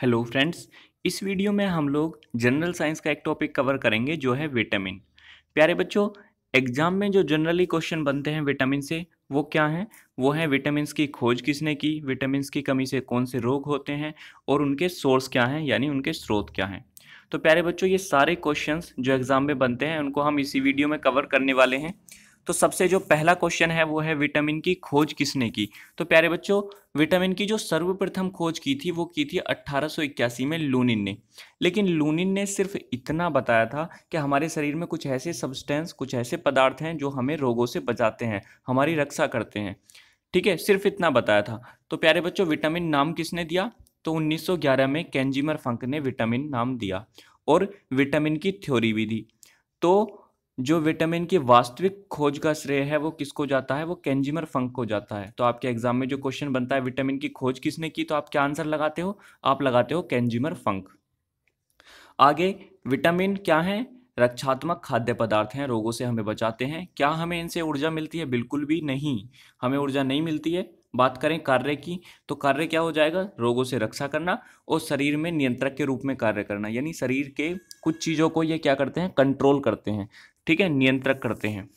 Hello friends इस video में हम लोग जनरल साइंस का एक टॉपिक कवर करेंगे जो है विटामिन प्यारे बच्चों एग्जाम में जो जनरली क्वेश्चन बनते हैं विटामिन से वो क्या हैं वो हैं विटामिनस की खोज किसने की विटामिन की कमी से कौन से रोग होते हैं और उनके सोर्स क्या हैं यानी उनके स्रोत क्या हैं तो प्यारे बच्चों ये सारे क्वेश्चंस जो एग्ज़ाम में बनते हैं उनको हम इसी वीडियो में कवर करने वाले हैं तो सबसे जो पहला क्वेश्चन है वो है विटामिन की खोज किसने की तो प्यारे बच्चों विटामिन की जो सर्वप्रथम खोज की थी वो की थी 1881 में लूनिन ने लेकिन लूनिन ने सिर्फ इतना बताया था कि हमारे शरीर में कुछ ऐसे सब्सटेंस कुछ ऐसे पदार्थ हैं जो हमें रोगों से बचाते हैं हमारी रक्षा करते हैं ठीक है सिर्फ इतना बताया था तो प्यारे बच्चों विटामिन नाम किसने दिया तो 1911 में कैंजिमर फंक ने विटामिन नाम दिया और विटामिन की थ्योरी भी दी तो जो विटामिन की वास्तविक खोज का श्रेय है वो किसको जाता है वो कैंजिमर फंक को जाता है तो आपके एग्जाम में जो क्वेश्चन बनता है विटामिन की खोज किसने की तो आप क्या आंसर लगाते हो आप लगाते हो कैंजिमर फंक आगे विटामिन क्या है रक्षात्मक खाद्य पदार्थ हैं रोगों से हमें बचाते हैं क्या हमें इनसे ऊर्जा मिलती है बिल्कुल भी नहीं हमें ऊर्जा नहीं मिलती है बात करें कार्य की तो कार्य क्या हो जाएगा रोगों से रक्षा करना और शरीर में नियंत्रक के रूप में कार्य करना यानी शरीर के कुछ चीज़ों को ये क्या करते हैं कंट्रोल करते हैं ठीक है नियंत्रक करते हैं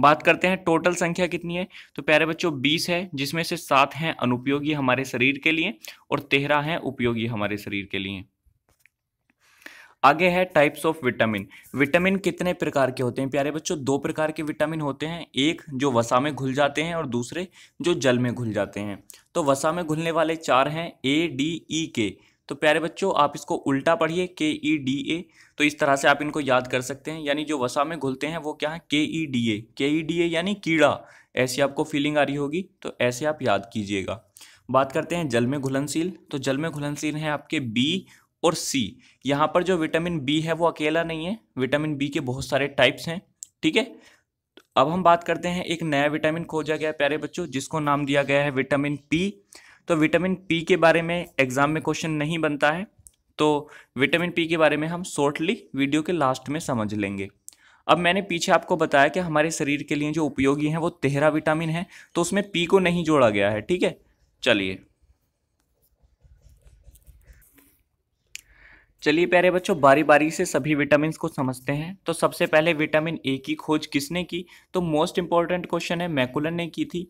बात करते हैं टोटल संख्या कितनी है तो प्यारे बच्चों 20 है जिसमें से सात हैं अनुपयोगी हमारे शरीर के लिए और तेरह हैं उपयोगी हमारे शरीर के लिए आगे है टाइप्स ऑफ विटामिन विटामिन कितने प्रकार के होते हैं प्यारे बच्चों दो प्रकार के विटामिन होते हैं एक जो वसा में घुल जाते हैं और दूसरे जो जल में घुल जाते हैं तो वसा में घुलने वाले चार हैं ए डी ई के तो प्यारे बच्चों आप इसको उल्टा पढ़िए के ई डी ए तो इस तरह से आप इनको याद कर सकते हैं यानी जो वसा में घुलते हैं वो क्या है के ई डी ए के ई डी ए यानी कीड़ा ऐसी आपको फीलिंग आ रही होगी तो ऐसे आप याद कीजिएगा बात करते हैं जल में घुलनशील तो जल में घुलनशील हैं आपके बी और सी यहाँ पर जो विटामिन बी है वो अकेला नहीं है विटामिन बी के बहुत सारे टाइप्स हैं ठीक है अब हम बात करते हैं एक नया विटामिन खोजा गया प्यारे बच्चों जिसको नाम दिया गया है विटामिन पी तो विटामिन पी के बारे में एग्जाम में क्वेश्चन नहीं बनता है तो विटामिन पी के बारे में हम शॉर्टली वीडियो के लास्ट में समझ लेंगे अब मैंने पीछे आपको बताया कि हमारे शरीर के लिए जो उपयोगी हैं वो तेहरा विटामिन है तो उसमें पी को नहीं जोड़ा गया है ठीक है चलिए चलिए प्यारे बच्चों बारी बारी से सभी विटामिन को समझते हैं तो सबसे पहले विटामिन ए की खोज किसने की तो मोस्ट इंपॉर्टेंट क्वेश्चन है मैकुलन ने की थी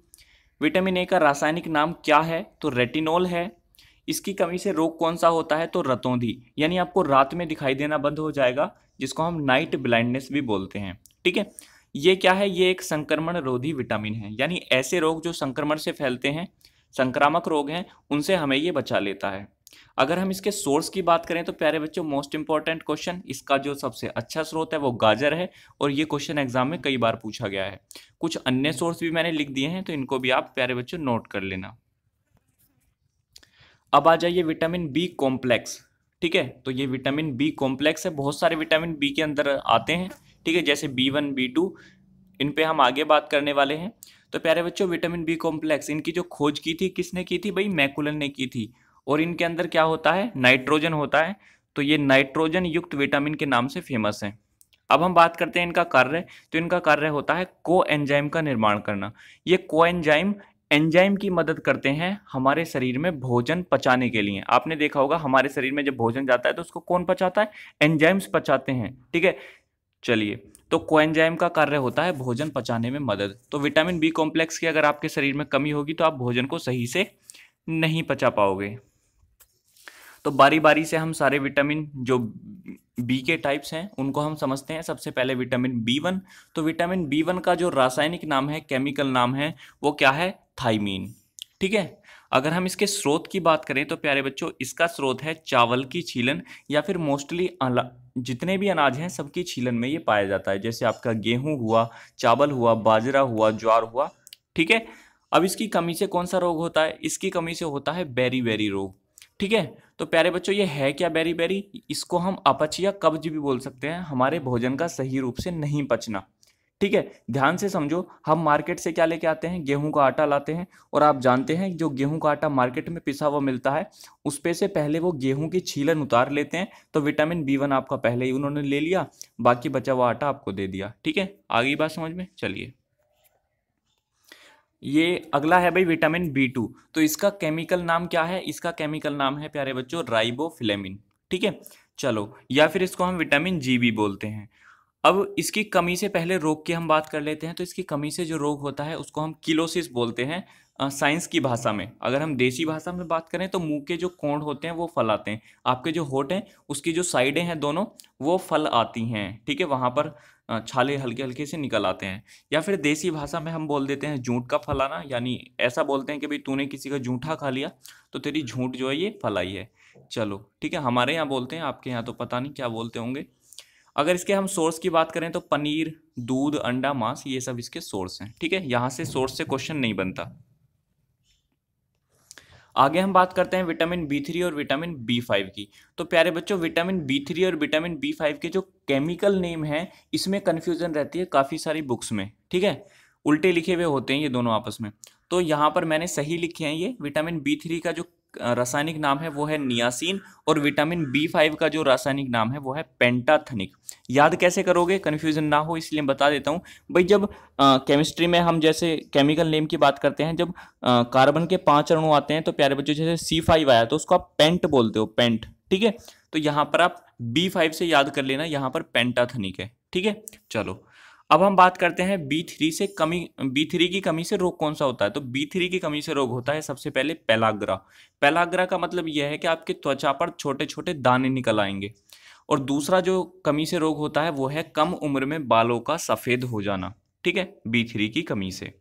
विटामिन ए का रासायनिक नाम क्या है तो रेटिनोल है इसकी कमी से रोग कौन सा होता है तो रतौंधी यानी आपको रात में दिखाई देना बंद हो जाएगा जिसको हम नाइट ब्लाइंडनेस भी बोलते हैं ठीक है ये क्या है ये एक संक्रमण रोधी विटामिन है यानी ऐसे रोग जो संक्रमण से फैलते हैं संक्रामक रोग हैं उनसे हमें ये बचा लेता है अगर हम इसके सोर्स की बात करें तो प्यारे बच्चों मोस्ट इंपॉर्टेंट क्वेश्चन इसका जो सबसे अच्छा स्रोत है वो गाजर है और ये क्वेश्चन एग्जाम में कई बार पूछा गया है कुछ अन्य सोर्स भी मैंने लिख दिए हैं तो इनको भी आप प्यारे बच्चों नोट कर लेना अब आ जाइए विटामिन बी कॉम्प्लेक्स ठीक है तो ये विटामिन बी कॉम्प्लेक्स है बहुत सारे विटामिन बी के अंदर आते हैं ठीक है जैसे बी वन बी टू इन पे हम आगे बात करने वाले हैं तो प्यारे बच्चों विटामिन बी कॉम्प्लेक्स इनकी जो खोज की थी किसने की थी भाई मैकुलन ने की थी और इनके अंदर क्या होता है नाइट्रोजन होता है तो ये नाइट्रोजन युक्त विटामिन के नाम से फेमस है अब हम बात करते हैं इनका कार्य तो इनका कार्य होता है को एंजाइम का निर्माण करना ये को एंजाइम एंजाइम की मदद करते हैं हमारे शरीर में भोजन पचाने के लिए आपने देखा होगा हमारे शरीर में जब भोजन जाता है तो उसको कौन पचाता है एंजाइम्स पचाते हैं ठीक है चलिए तो कोएंजाइम का कार्य होता है भोजन पचाने में मदद तो विटामिन बी कॉम्प्लेक्स की अगर आपके शरीर में कमी होगी तो आप भोजन को सही से नहीं पचा पाओगे तो बारी बारी से हम सारे विटामिन जो बी के टाइप्स हैं उनको हम समझते हैं सबसे पहले विटामिन बी वन तो विटामिन बी वन का जो रासायनिक नाम है केमिकल नाम है वो क्या है थाइमीन ठीक है अगर हम इसके स्रोत की बात करें तो प्यारे बच्चों इसका स्रोत है चावल की छीलन या फिर मोस्टली जितने भी अनाज हैं सबकी छीलन में ये पाया जाता है जैसे आपका गेहूं हुआ चावल हुआ बाजरा हुआ ज्वार हुआ ठीक है अब इसकी कमी से कौन सा रोग होता है इसकी कमी से होता है बेरी बेरी रोग ठीक है तो प्यारे बच्चों ये है क्या बेरी बेरी इसको हम अपच या कब्ज भी बोल सकते हैं हमारे भोजन का सही रूप से नहीं पचना ठीक है ध्यान से समझो हम मार्केट से क्या लेके आते हैं गेहूं का आटा लाते हैं और आप जानते हैं जो गेहूं का आटा मार्केट में पिसा हुआ मिलता है उस पे से पहले वो गेहूं की छीलन उतार लेते हैं तो विटामिन बी वन आपका पहले ही उन्होंने ले लिया बाकी बचा हुआ आटा आपको दे दिया ठीक है आगे बात समझ में चलिए ये अगला है भाई विटामिन बी टू तो इसका केमिकल नाम क्या है इसका केमिकल नाम है प्यारे बच्चों राइबोफिलेमिन ठीक है चलो या फिर इसको हम विटामिन जी भी बोलते हैं अब इसकी कमी से पहले रोग की हम बात कर लेते हैं तो इसकी कमी से जो रोग होता है उसको हम किलोसिस बोलते हैं साइंस की भाषा में अगर हम देसी भाषा में बात करें तो मुंह के जो कोण होते हैं वो फल आते हैं आपके जो होठ हैं उसकी जो साइडें हैं दोनों वो फल आती हैं ठीक है वहाँ पर छाले हल्के हल्के से निकल आते हैं या फिर देसी भाषा में हम बोल देते हैं झूठ का फल आना यानी ऐसा बोलते हैं कि भाई तूने किसी का झूठा खा लिया तो तेरी हम्म। झूठ जो है ये फल आई है चलो ठीक है हमारे यहाँ बोलते हैं आपके यहाँ तो पता नहीं क्या बोलते होंगे अगर इसके हम सोर्स की बात करें तो पनीर दूध अंडा मांस ये सब इसके सोर्स हैं ठीक है यहाँ से सोर्स से क्वेश्चन नहीं बनता आगे हम बात करते हैं विटामिन बी थ्री और विटामिन बी फाइव की तो प्यारे बच्चों विटामिन बी थ्री और विटामिन बी फाइव के जो केमिकल नेम है इसमें कन्फ्यूज़न रहती है काफ़ी सारी बुक्स में ठीक है उल्टे लिखे हुए होते हैं ये दोनों आपस में तो यहाँ पर मैंने सही लिखे हैं ये विटामिन बी थ्री का जो रासायनिक नाम है वो है नियासिन और विटामिन बी फाइव का जो रासायनिक नाम है वो है पेंटाथनिक याद कैसे करोगे कन्फ्यूजन ना हो इसलिए बता देता हूँ भाई जब केमिस्ट्री में हम जैसे केमिकल नेम की बात करते हैं जब कार्बन के पांच अणु आते हैं तो प्यारे बच्चों जैसे सी फाइव आया तो उसको आप पेंट बोलते हो पेंट ठीक है तो यहाँ पर आप बी फाइव से याद कर लेना यहाँ पर पेंटाथनिक है ठीक है चलो अब हम बात करते हैं बी थ्री से कमी बी थ्री की कमी से रोग कौन सा होता है तो बी थ्री की कमी से रोग होता है सबसे पहले पेलाग्रा पेलाग्रा का मतलब यह है कि आपके त्वचा पर छोटे छोटे दाने निकल आएंगे और दूसरा जो कमी से रोग होता है वो है कम उम्र में बालों का सफ़ेद हो जाना ठीक है बी थ्री की कमी से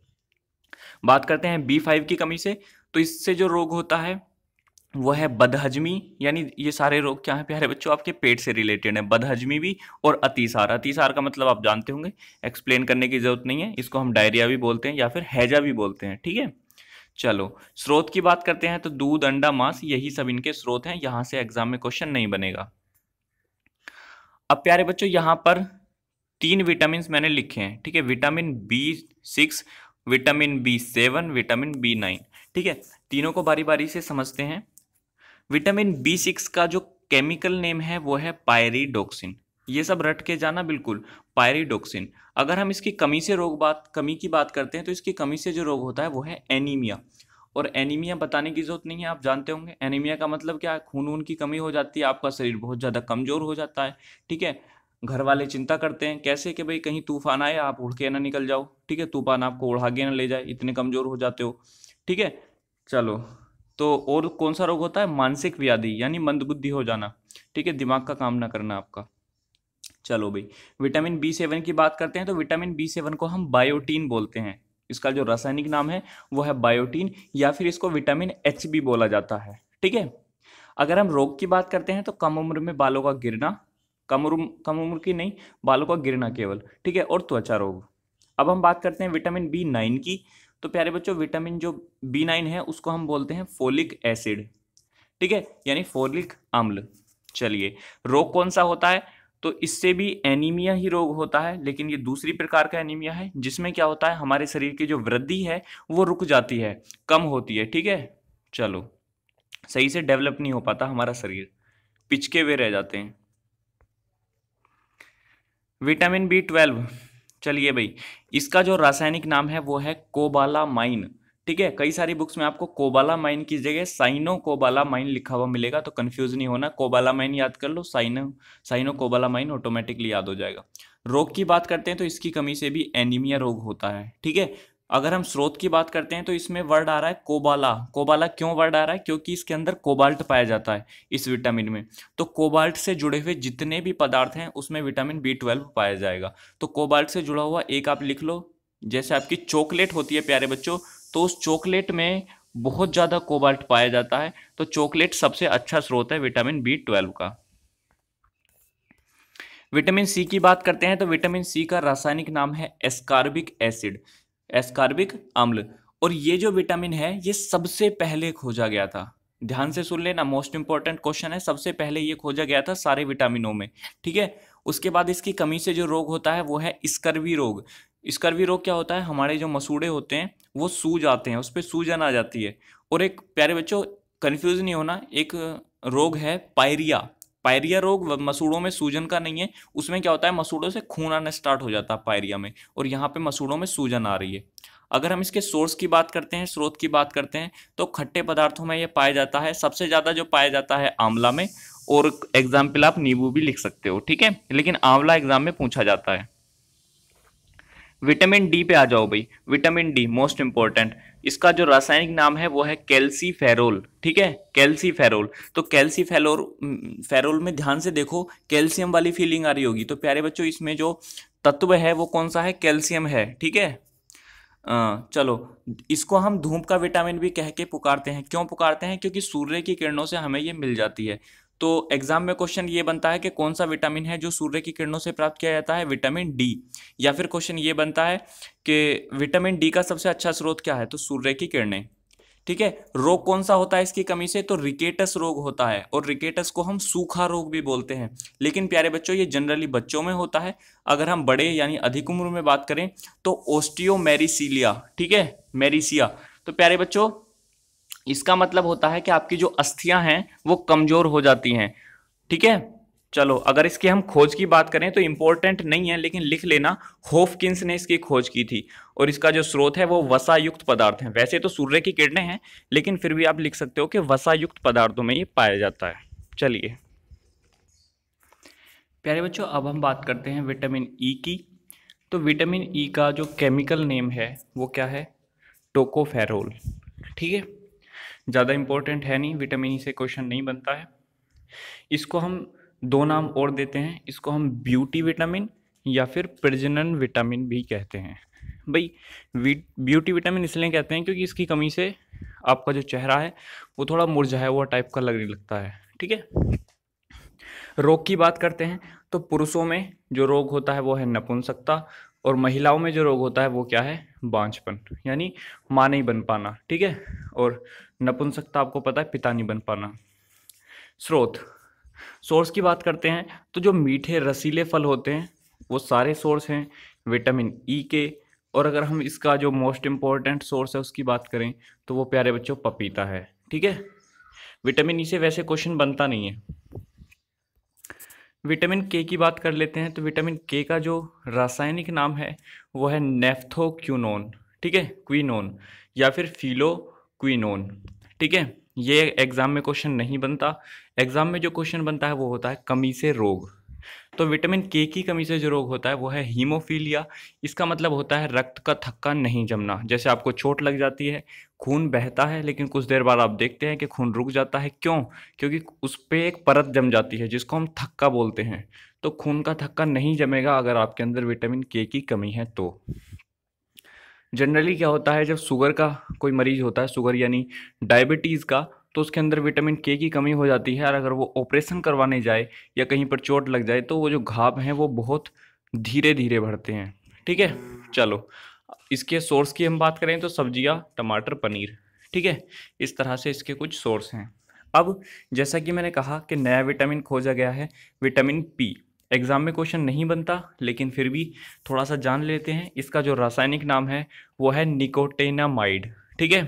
बात करते हैं बी फाइव की कमी से तो इससे जो रोग होता है वह है बदहजमी यानी ये सारे रोग क्या है प्यारे बच्चों आपके पेट से रिलेटेड है बदहजमी भी और अतिसार अतिसार का मतलब आप जानते होंगे एक्सप्लेन करने की ज़रूरत नहीं है इसको हम डायरिया भी बोलते हैं या फिर हैजा भी बोलते हैं ठीक है चलो स्रोत की बात करते हैं तो दूध अंडा मांस यही सब इनके स्रोत हैं यहाँ से एग्जाम में क्वेश्चन नहीं बनेगा अब प्यारे बच्चों यहाँ पर तीन विटामिन मैंने लिखे हैं ठीक है vitamin B six vitamin B seven vitamin B nine ठीक है तीनों को बारी बारी से समझते हैं विटामिन बी सिक्स का जो केमिकल नेम है वो है पायरीडोक्सिन ये सब रट के जाना बिल्कुल पायरीडोक्सिन अगर हम इसकी कमी से रोग बात कमी की बात करते हैं तो इसकी कमी से जो रोग होता है वो है एनीमिया और एनीमिया बताने की ज़रूरत नहीं है आप जानते होंगे एनीमिया का मतलब क्या है खून ऊन की कमी हो जाती है आपका शरीर बहुत ज़्यादा कमज़ोर हो जाता है ठीक है घर वाले चिंता करते हैं कैसे कि भाई कहीं तूफान आए आप उड़ के ना निकल जाओ ठीक है तूफान आपको उड़ा के ना ले जाए इतने कमज़ोर हो जाते हो ठीक है चलो तो और कौन सा रोग होता है मानसिक व्याधि यानी मंदबुद्धि हो जाना ठीक है दिमाग का काम ना करना आपका चलो भाई विटामिन बी सेवन की बात करते हैं तो विटामिन बी सेवन को हम बायोटीन बोलते हैं इसका जो रासायनिक नाम है वो है बायोटीन या फिर इसको विटामिन एच भी बोला जाता है ठीक है अगर हम रोग की बात करते हैं तो कम उम्र में बालों का गिरना कम उम्र कम उम्र की नहीं बालों का गिरना केवल ठीक है और त्वचा रोग अब हम बात करते हैं विटामिन बी नाइन की तो प्यारे बच्चों विटामिन जो बी नाइन है उसको हम बोलते हैं फोलिक एसिड ठीक है यानी फोलिक अम्ल चलिए रोग कौन सा होता है तो इससे भी एनीमिया ही रोग होता है लेकिन ये दूसरी प्रकार का एनीमिया है जिसमें क्या होता है हमारे शरीर की जो वृद्धि है वो रुक जाती है कम होती है ठीक है चलो सही से डेवलप नहीं हो पाता हमारा शरीर पिचके हुए रह जाते हैं विटामिन बी ट्वेल्व चलिए भाई इसका जो रासायनिक नाम है वो है कोबाला माइन ठीक है कई सारी बुक्स में आपको कोबाला माइन की जगह साइनो कोबाला माइन लिखा हुआ मिलेगा तो कन्फ्यूज नहीं होना कोबाला माइन याद कर लो cyano cyanocobalamin automatically याद हो जाएगा रोग की बात करते हैं तो इसकी कमी से भी एनीमिया रोग होता है ठीक है अगर हम स्रोत की बात करते हैं तो इसमें वर्ड आ रहा है कोबाला कोबाला क्यों वर्ड आ रहा है क्योंकि इसके अंदर कोबाल्ट पाया जाता है इस विटामिन में तो कोबाल्ट से जुड़े हुए जितने भी पदार्थ हैं उसमें विटामिन बी ट्वेल्व पाया जाएगा तो कोबाल्ट से जुड़ा हुआ एक आप लिख लो जैसे आपकी चॉकलेट होती है प्यारे बच्चों तो उस चॉकलेट में बहुत ज़्यादा कोबाल्ट पाया जाता है तो चॉकलेट सबसे अच्छा स्रोत है विटामिन बी ट्वेल्व का विटामिन सी की बात करते हैं तो विटामिन सी का रासायनिक नाम है एस्कार्बिक एसिड एस्कार्बिक अम्ल और ये जो विटामिन है ये सबसे पहले खोजा गया था ध्यान से सुन लेना मोस्ट इंपॉर्टेंट क्वेश्चन है सबसे पहले ये खोजा गया था सारे विटामिनों में ठीक है उसके बाद इसकी कमी से जो रोग होता है वो है स्कर्वी रोग स्कर्वी रोग क्या होता है हमारे जो मसूड़े होते हैं वो सूज आते हैं उस पर सूजन आ जाती है और एक प्यारे बच्चों कन्फ्यूज नहीं होना एक रोग है पायरिया पायरिया रोग मसूड़ों में सूजन का नहीं है उसमें क्या होता है मसूड़ों से खून आना स्टार्ट हो जाता है पायरिया में और यहाँ पे मसूड़ों में सूजन आ रही है अगर हम इसके सोर्स की बात करते हैं स्रोत की बात करते हैं तो खट्टे पदार्थों में ये पाया जाता है सबसे ज़्यादा जो पाया जाता है आंवला में और एग्जाम्पल आप नींबू भी लिख सकते हो ठीक है लेकिन आंवला एग्जाम में पूछा जाता है विटामिन डी पे आ जाओ भाई विटामिन डी मोस्ट इंपॉर्टेंट इसका जो रासायनिक नाम है वो है कैल्सी फेरोल ठीक है कैल्सी फेरोल तो कैल्सी फेरोल फेरोल में ध्यान से देखो कैल्शियम वाली फीलिंग आ रही होगी तो प्यारे बच्चों इसमें जो तत्व है वो कौन सा है कैल्शियम है ठीक है चलो इसको हम धूप का विटामिन भी कह के पुकारते हैं क्यों पुकारते हैं क्योंकि सूर्य की किरणों से हमें ये मिल जाती है तो एग्जाम में क्वेश्चन ये बनता है कि कौन सा विटामिन है जो सूर्य की किरणों से प्राप्त किया जाता है विटामिन डी या फिर क्वेश्चन ये बनता है कि विटामिन डी का सबसे अच्छा स्रोत क्या है तो सूर्य की किरणें ठीक है रोग कौन सा होता है इसकी कमी से तो रिकेटस रोग होता है और रिकेटस को हम सूखा रोग भी बोलते हैं लेकिन प्यारे बच्चों ये जनरली बच्चों में होता है अगर हम बड़े यानी अधिक उम्र में बात करें तो ओस्टियोमेरिसिलिया ठीक है मेरिसिया तो प्यारे बच्चों इसका मतलब होता है कि आपकी जो अस्थियां हैं वो कमज़ोर हो जाती हैं ठीक है चलो अगर इसकी हम खोज की बात करें तो इम्पोर्टेंट नहीं है लेकिन लिख लेना होफकिंस ने इसकी खोज की थी और इसका जो स्रोत है वो वसायुक्त पदार्थ है वैसे तो सूर्य की किरणें हैं लेकिन फिर भी आप लिख सकते हो कि वसायुक्त पदार्थों में ये पाया जाता है चलिए प्यारे बच्चों अब हम बात करते हैं विटामिन ई e की तो विटामिन ई e का जो केमिकल नेम है वो क्या है टोकोफेरोल ठीक है ज़्यादा इम्पोर्टेंट है नहीं विटामिन ई e से क्वेश्चन नहीं बनता है इसको हम दो नाम और देते हैं इसको हम ब्यूटी विटामिन या फिर प्रजनन विटामिन भी कहते हैं भाई ब्यूटी विटामिन इसलिए कहते हैं क्योंकि इसकी कमी से आपका जो चेहरा है वो थोड़ा मुरझाया हुआ टाइप का लगने लगता है ठीक है रोग की बात करते हैं तो पुरुषों में जो रोग होता है वो है नपुंसकता और महिलाओं में जो रोग होता है वो क्या है बांझपन यानी माँ नहीं बन पाना ठीक है और नपुंसकता आपको पता है पिता नहीं बन पाना स्रोत सोर्स की बात करते हैं तो जो मीठे रसीले फल होते हैं वो सारे सोर्स हैं विटामिन ई e के और अगर हम इसका जो मोस्ट इम्पॉर्टेंट सोर्स है उसकी बात करें तो वो प्यारे बच्चों पपीता है ठीक है विटामिन ई e से वैसे क्वेश्चन बनता नहीं है विटामिन के की बात कर लेते हैं तो विटामिन के का जो रासायनिक नाम है वो है नेफ्थोक्यूनोन ठीक है क्वीनोन या फिर फीलो क्विनोन ठीक है ये एग्ज़ाम में क्वेश्चन नहीं बनता एग्ज़ाम में जो क्वेश्चन बनता है वो होता है कमी से रोग तो विटामिन के की कमी से जो रोग होता है वो है हीमोफीलिया इसका मतलब होता है रक्त का थक्का नहीं जमना जैसे आपको चोट लग जाती है खून बहता है लेकिन कुछ देर बाद आप देखते हैं कि खून रुक जाता है क्यों क्योंकि उस पर एक परत जम जाती है जिसको हम थक्का बोलते हैं तो खून का थक्का नहीं जमेगा अगर आपके अंदर विटामिन के की कमी है तो जनरली क्या होता है जब शुगर का कोई मरीज होता है शुगर यानी डायबिटीज़ का तो उसके अंदर विटामिन के की कमी हो जाती है और अगर वो ऑपरेशन करवाने जाए या कहीं पर चोट लग जाए तो वो जो घाव हैं वो बहुत धीरे धीरे बढ़ते हैं ठीक है चलो इसके सोर्स की हम बात करें तो सब्जियाँ टमाटर पनीर ठीक है इस तरह से इसके कुछ सोर्स हैं अब जैसा कि मैंने कहा कि नया विटामिन खोजा गया है विटामिन पी एग्ज़ाम में क्वेश्चन नहीं बनता लेकिन फिर भी थोड़ा सा जान लेते हैं इसका जो रासायनिक नाम है वो है निकोटेनामाइड ठीक है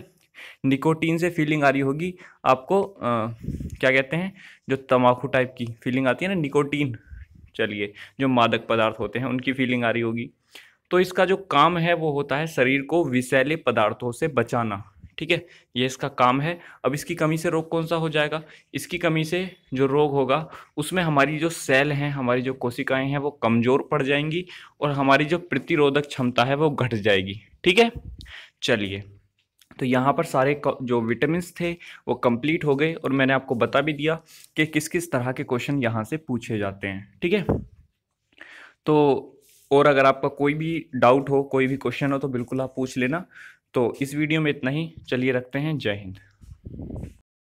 निकोटीन से फीलिंग आ रही होगी आपको आ, क्या कहते हैं जो तम्बाकू टाइप की फीलिंग आती है ना निकोटीन चलिए जो मादक पदार्थ होते हैं उनकी फीलिंग आ रही होगी तो इसका जो काम है वो होता है शरीर को विषैले पदार्थों से बचाना ठीक है ये इसका काम है अब इसकी कमी से रोग कौन सा हो जाएगा इसकी कमी से जो रोग होगा उसमें हमारी जो सेल हैं हमारी जो कोशिकाएं हैं वो कमज़ोर पड़ जाएंगी और हमारी जो प्रतिरोधक क्षमता है वो घट जाएगी ठीक है चलिए तो यहाँ पर सारे जो विटामिन थे वो कंप्लीट हो गए और मैंने आपको बता भी दिया कि किस किस तरह के क्वेश्चन यहाँ से पूछे जाते हैं ठीक है तो और अगर आपका कोई भी डाउट हो कोई भी क्वेश्चन हो तो बिल्कुल आप पूछ लेना तो इस वीडियो में इतना ही चलिए रखते हैं जय हिंद